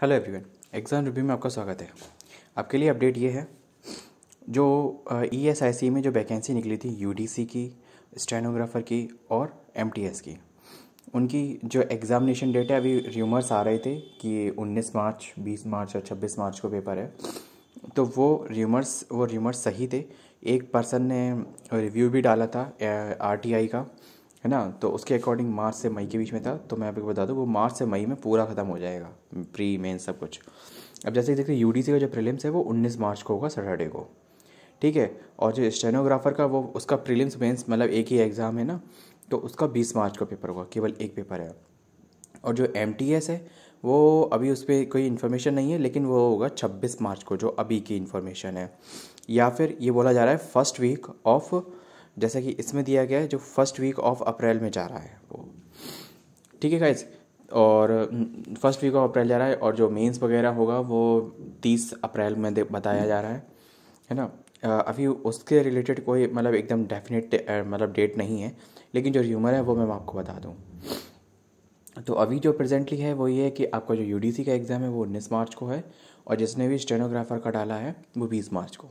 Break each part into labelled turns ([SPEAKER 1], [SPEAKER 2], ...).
[SPEAKER 1] hello everyone exam review में आपका स्वागत है आपके लिए अपडेट ये है जो ई एस आई सी में जो वैकेंसी निकली थी यू डी सी की स्टेनोग्राफ़र की और एम टी एस की उनकी जो एग्ज़ामिनेशन डेट है अभी र्यूमर्स आ रहे थे कि 19 मार्च 20 मार्च और 26 मार्च को पेपर है तो वो र्यूमर्स वो र्यूमर्स सही थे एक पर्सन ने रिव्यू भी डाला था आर टी आई का है ना तो उसके अकॉर्डिंग मार्च से मई के बीच में था तो मैं आपको बता दूँ वो मार्च से मई में पूरा ख़त्म हो जाएगा प्री मेन सब कुछ अब जैसे देखिए यू का जो प्रिलिम्स है वो उन्नीस मार्च को होगा सैटरडे को ठीक है और जो स्टेनोग्राफर का वो उसका प्रिलिम्स मेन्स मतलब एक ही एग्ज़ाम है ना तो उसका बीस मार्च का पेपर होगा केवल एक पेपर है और जो एम है वो अभी उस पर कोई इन्फॉर्मेशन नहीं है लेकिन वो होगा छब्बीस मार्च को जो अभी की इन्फॉर्मेशन है या फिर ये बोला जा रहा है फर्स्ट वीक ऑफ जैसा कि इसमें दिया गया है जो फर्स्ट वीक ऑफ अप्रैल में जा रहा है वो ठीक है गाइज और फर्स्ट वीक ऑफ अप्रैल जा रहा है और जो मेंस वगैरह होगा वो तीस अप्रैल में बताया जा रहा है है ना अभी उसके रिलेटेड कोई मतलब एकदम डेफिनेट मतलब डेट नहीं है लेकिन जो र्यूमर है वो मैं आपको बता दूँ तो अभी जो प्रेजेंटली है वो ये है कि आपका जो यूडीसी का एग्ज़ाम है वो उन्नीस मार्च को है और जिसने भी स्टेनोग्राफर का डाला है वो बीस मार्च को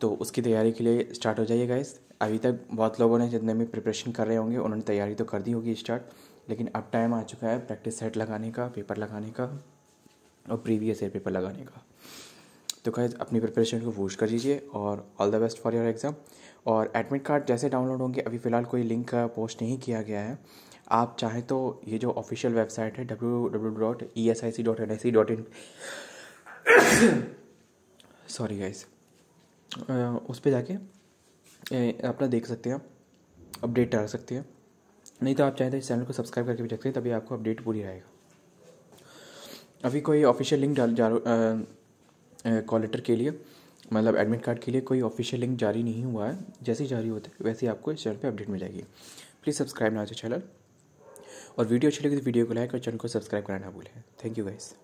[SPEAKER 1] तो उसकी तैयारी के लिए स्टार्ट हो जाइए गाइस अभी तक बहुत लोगों ने जितने भी प्रिपरेशन कर रहे होंगे उन्होंने तैयारी तो कर दी होगी स्टार्ट लेकिन अब टाइम आ चुका है प्रैक्टिस सेट लगाने का पेपर लगाने का और प्रीवियस ईयर पेपर लगाने का तो गाइस अपनी प्रिपरेशन को वूश कर लीजिए और all the best for your exam और एडमिट कार्ड जैसे डाउनलोड होंगे अभी फ़िलहाल कोई लिंक का पोस्ट नहीं किया गया है आप चाहें तो ये जो ऑफिशियल वेबसाइट है W W dot E S I C dot N I C dot in sorry guys उस पर जाके अपना देख सकते हैं अपडेट डाल सकते हैं नहीं तो आप चाहें तो इस चैनल को सब्सक्राइब करके भी सकते हैं तभी आपको अपडेट पूरी आएगा अभी कोई ऑफिशियल लिंक डाल जा कॉल लेटर के लिए मतलब एडमिट कार्ड के लिए कोई ऑफिशियल लिंक जारी नहीं हुआ है जैसे ही जारी होता है वैसे ही आपको इस चैनल पे अपडेट मिल जाएगी प्लीज़ सब्सक्राइब ना चैनल और वीडियो अच्छी लगी तो वीडियो को लाइक और चैनल को सब्सक्राइब करना ना भूलें थैंक यू गाइज़